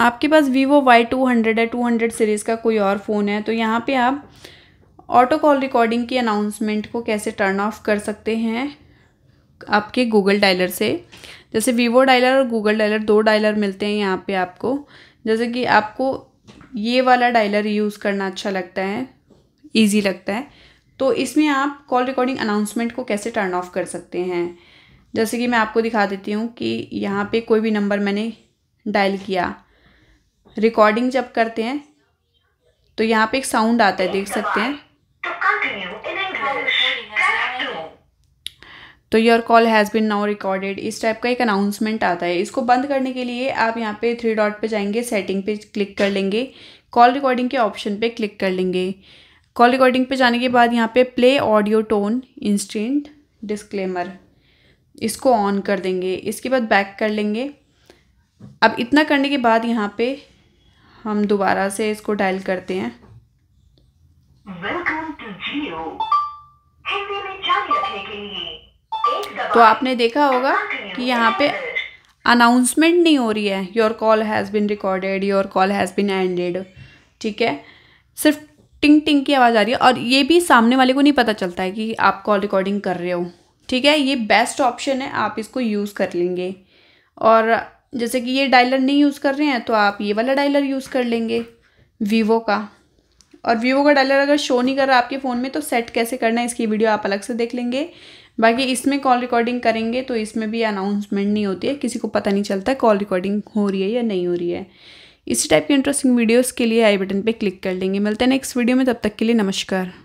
आपके पास Vivo Y two hundred है टू हंड्रेड सीरीज़ का कोई और फ़ोन है तो यहाँ पे आप ऑटो कॉल रिकॉर्डिंग की अनाउंसमेंट को कैसे टर्न ऑफ कर सकते हैं आपके गूगल डायलर से जैसे वीवो डायलर और गूगल डायलर दो डायलर मिलते हैं यहाँ पे आपको जैसे कि आपको ये वाला डायलर यूज़ करना अच्छा लगता है ईजी लगता है तो इसमें आप कॉल रिकॉर्डिंग अनाउंसमेंट को कैसे टर्न ऑफ कर सकते हैं जैसे कि मैं आपको दिखा देती हूँ कि यहाँ पे कोई भी नंबर मैंने डायल किया रिकॉर्डिंग जब करते हैं तो यहाँ पे एक साउंड आता है देख सकते हैं तो your call has been now recorded इस टाइप का एक अनाउंसमेंट आता है इसको बंद करने के लिए आप यहाँ पे थ्री डॉट पे जाएंगे सेटिंग पे क्लिक कर लेंगे कॉल रिकॉर्डिंग के ऑप्शन पे क्लिक कर लेंगे कॉल रिकॉर्डिंग पे जाने के बाद यहाँ पे play audio tone instant disclaimer इसको ऑन कर देंगे इसके बाद बैक कर लेंगे अब इतना करने के बाद यहाँ पे हम दोबारा से इसको डायल करते हैं तो आपने देखा होगा कि यहाँ पे अनाउंसमेंट नहीं हो रही है your call has been recorded your call has been ended ठीक है सिर्फ टिंग टिंग की आवाज़ आ रही है और ये भी सामने वाले को नहीं पता चलता है कि आप कॉल रिकॉर्डिंग कर रहे हो ठीक है ये बेस्ट ऑप्शन है आप इसको यूज़ कर लेंगे और जैसे कि ये डायलर नहीं यूज़ कर रहे हैं तो आप ये वाला डायलर यूज़ कर लेंगे वीवो का और वीवो का डायलर अगर शो नहीं कर रहा आपके फ़ोन में तो सेट कैसे करना है इसकी वीडियो आप अलग से देख लेंगे बाकी इसमें कॉल रिकॉर्डिंग करेंगे तो इसमें भी अनाउंसमेंट नहीं होती है किसी को पता नहीं चलता कॉल रिकॉर्डिंग हो रही है या नहीं हो रही है इसी टाइप की इंटरेस्टिंग वीडियोस के लिए आई बटन पे क्लिक कर लेंगे मिलते हैं नेक्स्ट वीडियो में तब तक के लिए नमस्कार